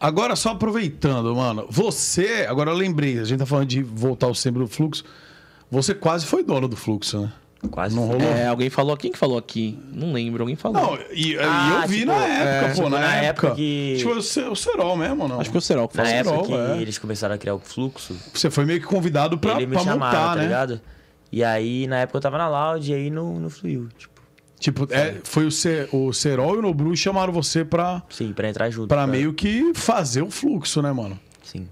Agora, só aproveitando, mano, você. Agora eu lembrei, a gente tá falando de voltar ao sempre do fluxo. Você quase foi dono do fluxo, né? Quase não rolou. É, alguém falou. aqui Quem que falou aqui? Não lembro, alguém falou. Não, e, ah, e eu ah, vi tipo, na época, é, pô, tipo, na, na época. que... Tipo, o, Serol mesmo, não? Acho que o Serol que falou. Na época que é. eles começaram a criar o fluxo. Você foi meio que convidado pra, Ele me pra chamaram, montar, tá né? Ligado? E aí, na época eu tava na Loud e aí não, não fluiu. Tipo, Tipo, é, foi o, C, o Serol e o Nobru chamaram você pra. Sim, pra entrar junto. Pra, pra né? meio que fazer o fluxo, né, mano? Sim.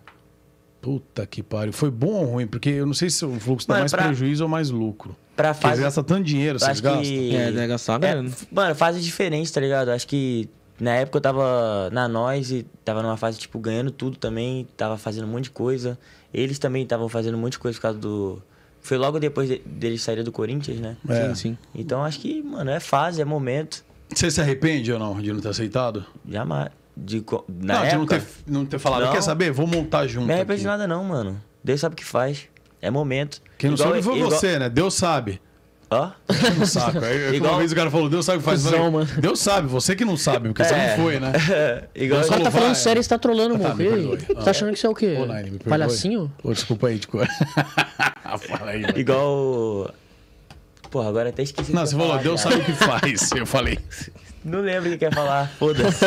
Puta que pariu. Foi bom ou ruim? Porque eu não sei se o fluxo tá mano, dá mais pra... prejuízo ou mais lucro. Pra fase... Vocês gastam tanto dinheiro, vocês gastam. Que... É, gastar é, Mano, fase diferente, tá ligado? Acho que na época eu tava na Nós e tava numa fase, tipo, ganhando tudo também. Tava fazendo um monte de coisa. Eles também estavam fazendo um monte de coisa por causa do foi logo depois de, dele sair do Corinthians, né? É. Sim, sim. Então acho que, mano, é fase, é momento. Você se arrepende ou não de não ter aceitado? Jamais. De, na não, época, de não ter, não ter falado, não, quer saber? Vou montar junto. Não me arrepende de nada, não, mano. Deus sabe o que faz. É momento. Quem não igual, sabe foi igual, você, né? Deus sabe ó, Deus Aí, Igual... Uma vez o cara falou, Deus sabe o que faz. mano. Deus sabe, você que não sabe, porque é. você não é. foi, né? É. Igual... O cara tá falando sério, você tá trolando, o mano. Ah, tá, tá, achando que você é o quê? Online, Palhacinho? Pô, desculpa aí, tipo... Fala aí, mano. Igual... Porra, agora até esqueci. Não, você falou, Deus sabe o que faz. Eu falei. Não lembro o que quer falar. Foda-se.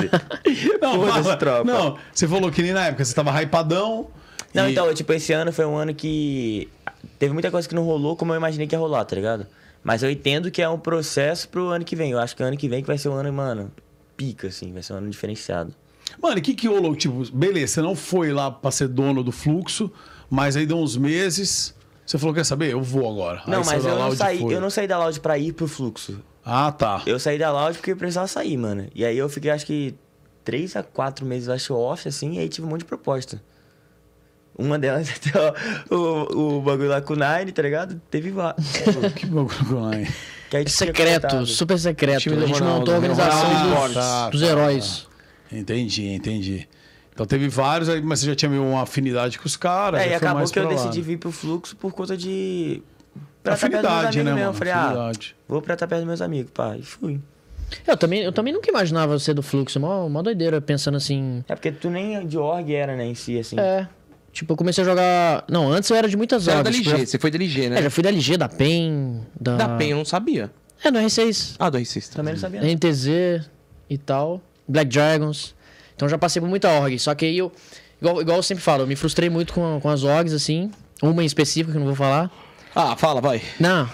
Não, Foda-se, fala. tropa. Não, você falou que nem na época, você tava hypadão. Não, e... então, tipo, esse ano foi um ano que teve muita coisa que não rolou como eu imaginei que ia rolar, tá ligado? Mas eu entendo que é um processo pro ano que vem. Eu acho que ano que vem que vai ser um ano, mano, pica, assim, vai ser um ano diferenciado. Mano, o que que rolou? Tipo, beleza, você não foi lá pra ser dono do fluxo, mas aí deu uns meses, você falou, quer saber? Eu vou agora. Não, aí mas eu não, saí, eu não saí da Loud pra ir pro fluxo. Ah, tá. Eu saí da Loud porque precisava sair, mano. E aí eu fiquei, acho que, três a quatro meses, acho, off, assim, e aí tive um monte de proposta. Uma delas até o, o bagulho lá com o Nine, tá ligado? Teve lá. que bagulho com o Nine? secreto, super secreto. A gente montou a organização dos, tá, dos heróis. Tá, Entendi, entendi. Então teve vários, mas você já tinha uma afinidade com os caras. É, e acabou que eu lá. decidi vir pro fluxo por conta de. Pra afinidade, né, mesmo. mano? Falei, Ah, vou pra estar perto dos meus amigos, pá. E fui. Eu também, eu também nunca imaginava ser do fluxo, uma, uma doideira, pensando assim. É porque tu nem de org era, né, em si, assim. É. Tipo, eu comecei a jogar. Não, antes eu era de muitas você horas. Era da LG, tipo, já... você foi da LG, né? É, já fui da LG, da PEN. Da, da PEN eu não sabia. É, do R6. Ah, do R6. Tá. Também não sabia. NTZ e tal. Black Dragons. Então já passei por muita org. Só que aí eu. Igual, igual eu sempre falo, eu me frustrei muito com, com as orgs, assim. Uma em específico que eu não vou falar. Ah, fala, vai. Não.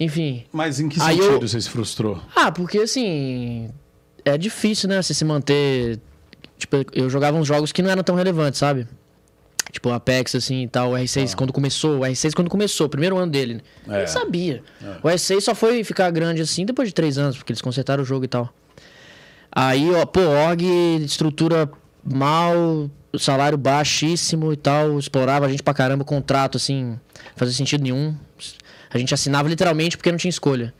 Enfim. Mas em que aí sentido eu... você se frustrou? Ah, porque assim. É difícil, né? Você se manter. Tipo, eu jogava uns jogos que não eram tão relevantes, sabe? Tipo, Apex, assim e tal. O R6 ah. quando começou. O R6 quando começou, primeiro ano dele. Né? É. Ele sabia. É. O R6 só foi ficar grande assim depois de três anos, porque eles consertaram o jogo e tal. Aí, ó, pô, org, estrutura mal, salário baixíssimo e tal. Explorava a gente pra caramba, contrato, assim, fazia sentido nenhum. A gente assinava literalmente porque não tinha escolha.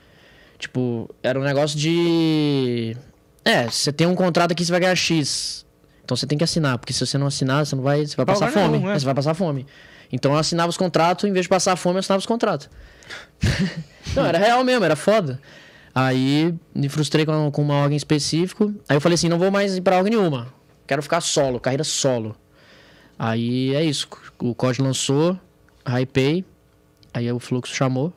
Tipo, era um negócio de. É, você tem um contrato aqui, você vai ganhar X. Então você tem que assinar, porque se você não assinar, você não vai, você vai passar fome. Não, né? Você vai passar fome. Então eu assinava os contratos, em vez de passar fome, eu assinava os contratos. não, era real mesmo, era foda. Aí me frustrei com, com uma ordem específico. Aí eu falei assim, não vou mais ir pra ordem nenhuma. Quero ficar solo, carreira solo. Aí é isso. O código lançou, hypei. Aí o Fluxo chamou.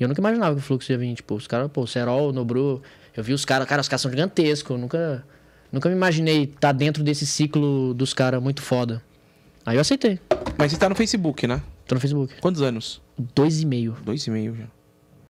E eu nunca imaginava que o Fluxo ia vir. Tipo, os caras, pô, Serol, Nobru. Eu vi os caras, cara, os caras são gigantescos. Eu nunca. Nunca me imaginei estar tá dentro desse ciclo dos caras muito foda. Aí eu aceitei. Mas você tá no Facebook, né? Tô no Facebook. Quantos anos? Dois e meio. Dois e meio já.